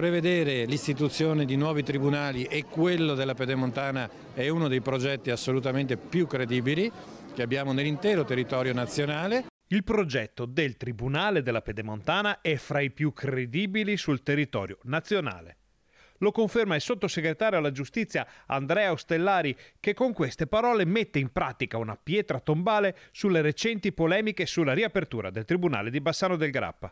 prevedere l'istituzione di nuovi tribunali e quello della Pedemontana è uno dei progetti assolutamente più credibili che abbiamo nell'intero territorio nazionale. Il progetto del Tribunale della Pedemontana è fra i più credibili sul territorio nazionale. Lo conferma il sottosegretario alla giustizia Andrea Ostellari che con queste parole mette in pratica una pietra tombale sulle recenti polemiche sulla riapertura del Tribunale di Bassano del Grappa.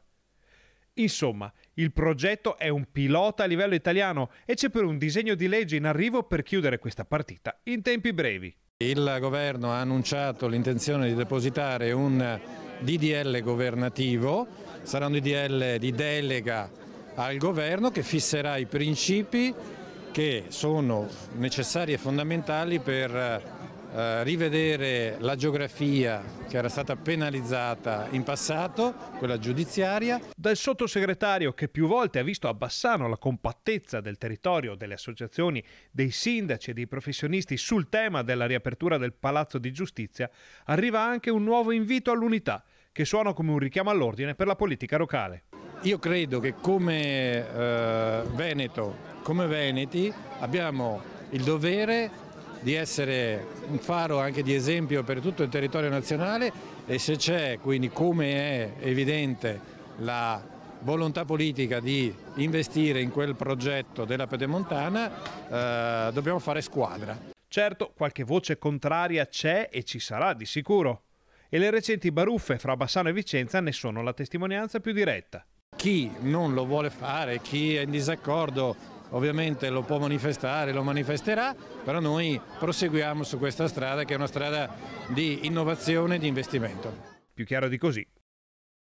Insomma, il progetto è un pilota a livello italiano e c'è per un disegno di legge in arrivo per chiudere questa partita in tempi brevi. Il governo ha annunciato l'intenzione di depositare un DDL governativo, sarà un DDL di delega al governo che fisserà i principi che sono necessari e fondamentali per eh, rivedere la geografia che era stata penalizzata in passato, quella giudiziaria. Dal sottosegretario che più volte ha visto a Bassano la compattezza del territorio, delle associazioni, dei sindaci e dei professionisti sul tema della riapertura del Palazzo di Giustizia, arriva anche un nuovo invito all'unità che suona come un richiamo all'ordine per la politica locale. Io credo che come eh, Veneto, come Veneti, abbiamo il dovere di essere un faro anche di esempio per tutto il territorio nazionale e se c'è, quindi come è evidente, la volontà politica di investire in quel progetto della Pedemontana, eh, dobbiamo fare squadra. Certo, qualche voce contraria c'è e ci sarà di sicuro. E le recenti baruffe fra Bassano e Vicenza ne sono la testimonianza più diretta. Chi non lo vuole fare, chi è in disaccordo ovviamente lo può manifestare, lo manifesterà, però noi proseguiamo su questa strada che è una strada di innovazione e di investimento. Più chiaro di così,